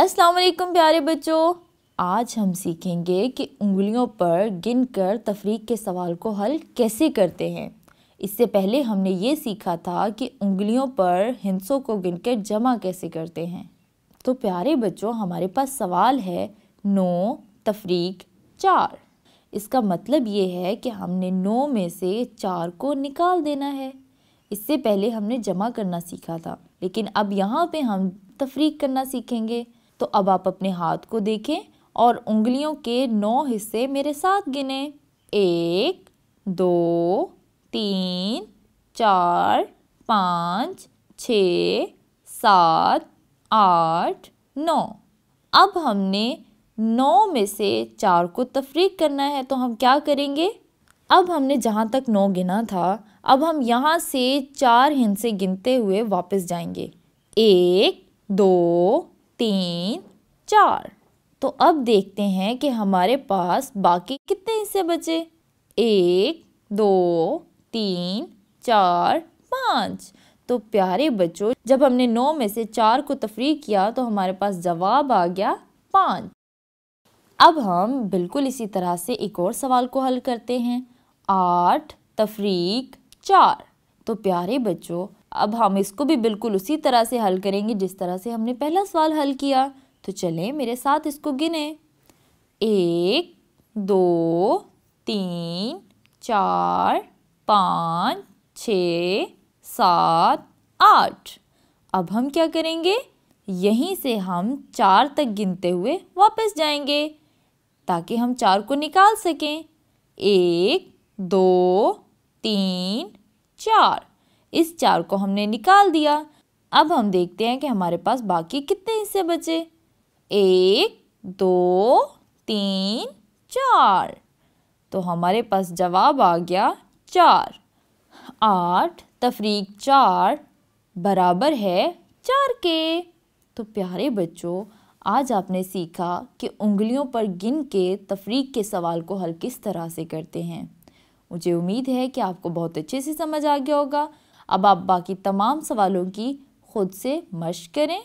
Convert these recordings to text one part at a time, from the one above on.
अस्सलाम वालेकुम प्यारे बच्चों आज हम सीखेंगे कि उंगलियों पर गिनकर तफरीक के सवाल को हल कैसे करते हैं इससे पहले हमने ये सीखा था कि उंगलियों पर हिंसों को गिनकर जमा कैसे करते हैं तो प्यारे बच्चों हमारे पास सवाल है नौ तफरीक चार इसका मतलब ये है कि हमने नौ में से चार को निकाल देना है इससे पहले हमने जमा करना सीखा था लेकिन अब यहाँ पे हम तफरीक करना सीखेंगे तो अब आप अपने हाथ को देखें और उंगलियों के नौ हिस्से मेरे साथ गिने एक दो तीन चार पाँच छ सात आठ नौ अब हमने नौ में से चार को तफरीक करना है तो हम क्या करेंगे अब हमने जहाँ तक नौ गिना था अब हम यहाँ से चार हिंसे गिनते हुए वापस जाएंगे एक दो तीन चार तो अब देखते हैं कि हमारे पास बाकी कितने हिस्से बचे एक दो तीन चार पाँच तो प्यारे बच्चों जब हमने नौ में से चार को तफरी किया तो हमारे पास जवाब आ गया पाँच अब हम बिल्कुल इसी तरह से एक और सवाल को हल करते हैं आठ तफरीक चार तो प्यारे बच्चों अब हम इसको भी बिल्कुल उसी तरह से हल करेंगे जिस तरह से हमने पहला सवाल हल किया तो चलें मेरे साथ इसको गिने एक दो तीन चार पाँच छ सात आठ अब हम क्या करेंगे यहीं से हम चार तक गिनते हुए वापस जाएंगे ताकि हम चार को निकाल सकें एक दो तीन चार इस चार को हमने निकाल दिया अब हम देखते हैं कि हमारे पास बाकी कितने हिस्से बचे एक दो तीन चार तो हमारे पास जवाब आ गया चार आठ तफरीक चार बराबर है चार के तो प्यारे बच्चों आज आपने सीखा कि उंगलियों पर गिन के तफरीक के सवाल को हल किस तरह से करते हैं मुझे उम्मीद है कि आपको बहुत अच्छे से समझ आ गया होगा अब आप बाकी तमाम सवालों की खुद से मश करें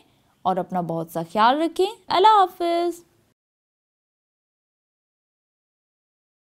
और अपना बहुत सा ख्याल रखें अल्लाह हाफिज़